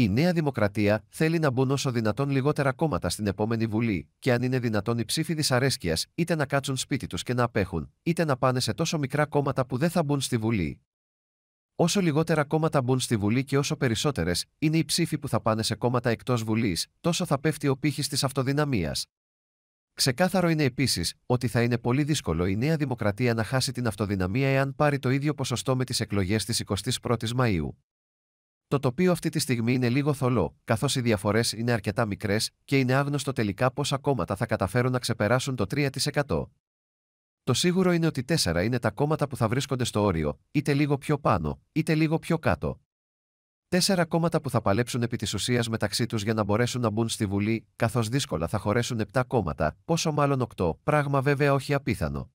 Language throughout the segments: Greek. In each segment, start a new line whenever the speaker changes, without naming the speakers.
Η Νέα Δημοκρατία θέλει να μπουν όσο δυνατόν λιγότερα κόμματα στην επόμενη Βουλή, και αν είναι δυνατόν οι ψήφοι δυσαρέσκειας είτε να κάτσουν σπίτι τους και να απέχουν, είτε να πάνε σε τόσο μικρά κόμματα που δεν θα μπουν στη Βουλή. Όσο λιγότερα κόμματα μπουν στη Βουλή και όσο περισσότερες είναι οι ψήφοι που θα πάνε σε κόμματα εκτός Βουλής, τόσο θα πέφτει ο πύχης της αυτοδυναμίας. Ξεκάθαρο είναι επίσης ότι θα είναι πολύ δύσκολο η Νέα Δημοκρατία να χάσει την αυτοδυναμία εάν πάρει το ίδιο ποσοστό με τις εκλογές της 21η Μαου. Το τοπίο αυτή τη στιγμή είναι λίγο θολό, καθώς οι διαφορές είναι αρκετά μικρές και είναι άγνωστο τελικά πόσα κόμματα θα καταφέρουν να ξεπεράσουν το 3%. Το σίγουρο είναι ότι τέσσερα είναι τα κόμματα που θα βρίσκονται στο όριο, είτε λίγο πιο πάνω, είτε λίγο πιο κάτω. Τέσσερα κόμματα που θα παλέψουν επί της ουσίας μεταξύ τους για να μπορέσουν να μπουν στη Βουλή, καθώς δύσκολα θα χωρέσουν 7 κόμματα, πόσο μάλλον 8, πράγμα βέβαια όχι απίθανο.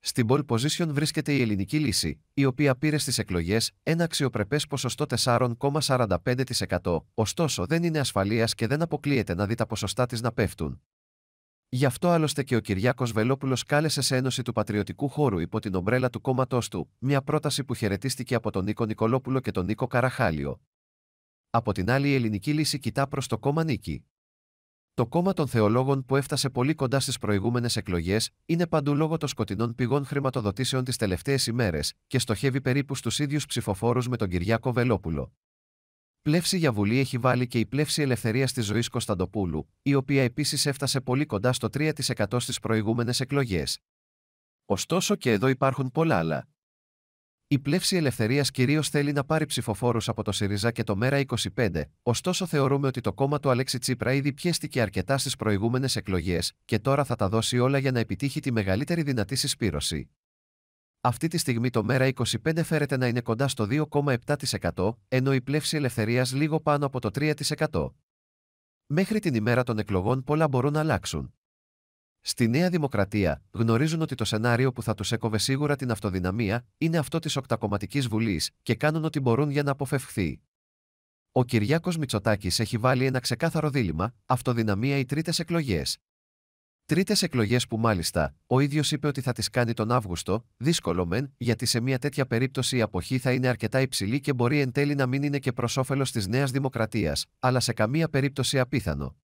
Στην pole position βρίσκεται η ελληνική λύση, η οποία πήρε στις εκλογές, ένα αξιοπρεπές ποσοστό 4,45%, ωστόσο δεν είναι ασφαλείας και δεν αποκλείεται να δει τα ποσοστά της να πέφτουν. Γι' αυτό άλλωστε και ο Κυριάκος Βελόπουλος κάλεσε σε ένωση του πατριωτικού χώρου υπό την ομπρέλα του κόμματός του, μια πρόταση που χαιρετίστηκε από τον Νίκο Νικολόπουλο και τον Νίκο Καραχάλιο. Από την άλλη, η ελληνική λύση κοιτά προς το κόμμα Νίκη. Το κόμμα των θεολόγων που έφτασε πολύ κοντά στις προηγούμενες εκλογές είναι παντού λόγω των σκοτεινών πηγών χρηματοδοτήσεων τις τελευταίες ημέρες και στοχεύει περίπου στους ίδιους ψηφοφόρους με τον Κυριάκο Βελόπουλο. Πλεύση για Βουλή έχει βάλει και η πλεύση ελευθερίας της ζωής Κωνσταντοπούλου, η οποία επίσης έφτασε πολύ κοντά στο 3% στις προηγούμενες εκλογές. Ωστόσο και εδώ υπάρχουν πολλά άλλα. Η πλεύση ελευθερίας κυρίως θέλει να πάρει ψηφοφόρους από το ΣΥΡΙΖΑ και το ΜΕΡΑ25, ωστόσο θεωρούμε ότι το κόμμα του Αλέξη Τσίπρα ήδη πιέστηκε αρκετά στις προηγούμενες εκλογές και τώρα θα τα δώσει όλα για να επιτύχει τη μεγαλύτερη δυνατή συσπήρωση. Αυτή τη στιγμή το ΜΕΡΑ25 φέρεται να είναι κοντά στο 2,7%, ενώ η πλεύση ελευθερίας λίγο πάνω από το 3%. Μέχρι την ημέρα των εκλογών πολλά μπορούν να αλλάξουν. Στη Νέα Δημοκρατία γνωρίζουν ότι το σενάριο που θα τους έκοβε σίγουρα την αυτοδυναμία είναι αυτό της Οκτακομματικής Βουλής και κάνουν ό,τι μπορούν για να αποφευχθεί. Ο Κυριάκος Μητσοτάκης έχει βάλει ένα ξεκάθαρο δίλημα: αυτοδυναμία ή τρίτες εκλογές. Τρίτες εκλογές που μάλιστα ο ίδιος είπε ότι θα τις κάνει τον Αύγουστο, δύσκολο μεν, γιατί σε μια τέτοια περίπτωση η αποχή θα είναι αρκετά υψηλή και μπορεί εν τέλει να μην είναι και προς όφελος της Νέας Δημοκρατίας, αλλά σε καμία περίπτωση απίθανο.